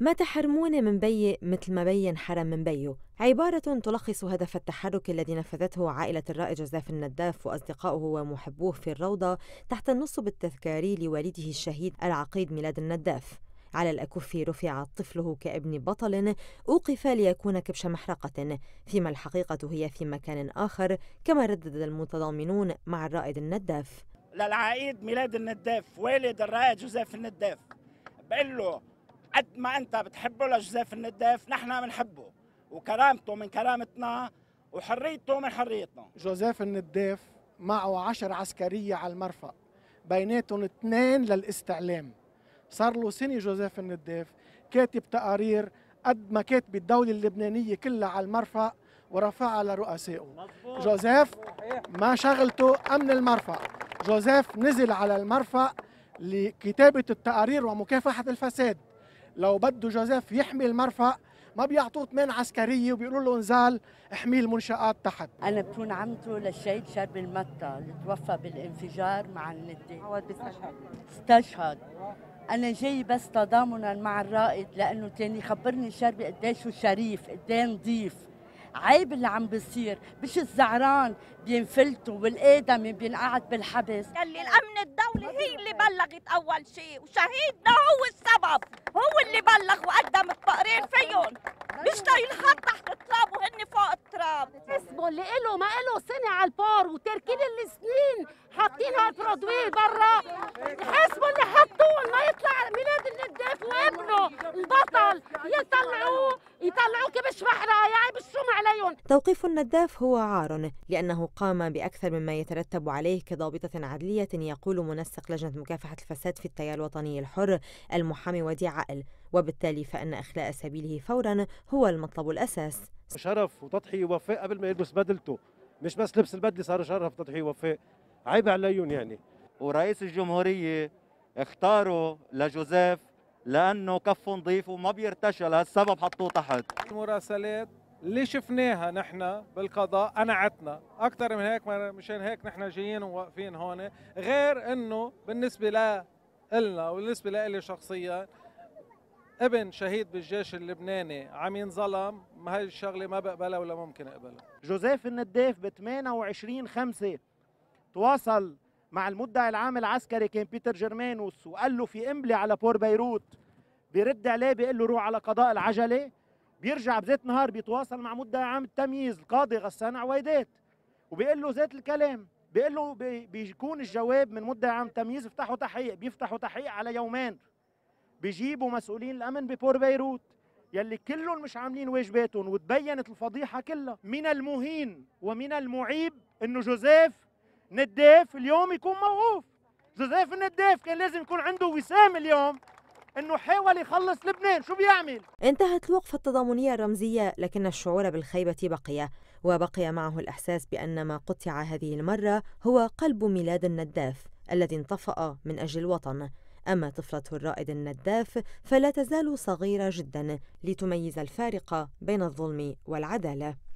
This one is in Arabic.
ما تحرمون من بي مثل ما بين حرم من بيو عبارة تلخص هدف التحرك الذي نفذته عائلة الرائد جوزيف النداف وأصدقائه ومحبوه في الروضة تحت النصب التذكاري لوالده الشهيد العقيد ميلاد النداف على الأكف رفع طفله كابن بطل أوقف ليكون كبش محرقة فيما الحقيقة هي في مكان آخر كما ردد المتضامنون مع الرائد النداف للعائد ميلاد النداف والد الرائد جوزيف النداف بقول له قد ما انت بتحبه لجوزيف النداف نحن بنحبه وكرامته من كرامتنا وحريته من حريتنا جوزيف النداف معه عشر عسكرية على المرفأ بيناتهم اثنين للاستعلام صار له سنة جوزيف النداف كاتب تقارير قد ما كاتب الدولة اللبنانية كلها على المرفأ ورفعها لرؤسائه جوزيف ما شغلته أمن المرفأ جوزيف نزل على المرفأ لكتابة التقارير ومكافحة الفساد لو بده جوزيف يحمي المرفأ ما بيعطوه ثمان عسكريه وبيقولوا له انزال احمي المنشآت تحت انا بكون عمته للشهيد شربي المطة اللي توفى بالانفجار مع النتي عوض استشهد انا جاي بس تضامنا مع الرائد لانه كان يخبرني شربي قديش شريف قديه نظيف عيب اللي عم بيصير مش الزعران بينفلتوا والادمي بينقعد بالحبس لي الامن الدولي هي اللي بلغت اول شيء وشهيدنا هو السبب بلغ وقدم الطقرين فيهم مش لاقي الخط تحت التراب وهن فوق التراب اسمه اللي إله ما إله سنة على البار وتركين السنين حاطين هالبرودوي برا يا عيب بالشوم عليهم توقيف النداف هو عار لأنه قام بأكثر مما يترتب عليه كضابطة عدلية يقول منسق لجنة مكافحة الفساد في التيار الوطني الحر المحامي وديع عقل وبالتالي فإن إخلاء سبيله فورا هو المطلب الأساس شرف وتضحية ووفاء قبل ما يلبس بدلته مش بس لبس البدلة صار شرف وتضحية ووفاء عيب عليهم يعني ورئيس الجمهورية اختاروا لجوزيف لانه كفه نظيف وما بيرتشى لهالسبب حطوه تحت المراسلات اللي شفناها نحن بالقضاء قنعتنا اكثر من هيك مشان هيك نحن جايين وواقفين هون غير انه بالنسبه ل لنا وبالنسبه لإلي شخصيا ابن شهيد بالجيش اللبناني عم ينظلم هاي الشغله ما بقبلها ولا ممكن اقبلها جوزيف النداف ب 28 5 تواصل مع المدعي العام العسكري كان بيتر جيرمانوس وقال له في املي على بور بيروت بيرد عليه بيقول له روح على قضاء العجله بيرجع بذات نهار بيتواصل مع مدعي عام التمييز القاضي غسان عويدات وبيقول له ذات الكلام بيقول له بيكون الجواب من مدعي عام التمييز افتحوا تحقيق بيفتحوا تحقيق على يومين بيجيبوا مسؤولين الامن ببور بيروت يلي كلهم مش عاملين واجباتهم وتبينت الفضيحه كلها من المهين ومن المعيب انه جوزيف نداف اليوم يكون موقوف جوزيف النداف كان لازم يكون عنده وسام اليوم انه حاول يخلص لبنان شو بيعمل انتهت الوقفه التضامنيه الرمزيه لكن الشعور بالخيبه بقي وبقي معه الاحساس بان ما قطع هذه المره هو قلب ميلاد النداف الذي انطفأ من اجل الوطن اما طفله الرائد النداف فلا تزال صغيره جدا لتميز الفارق بين الظلم والعداله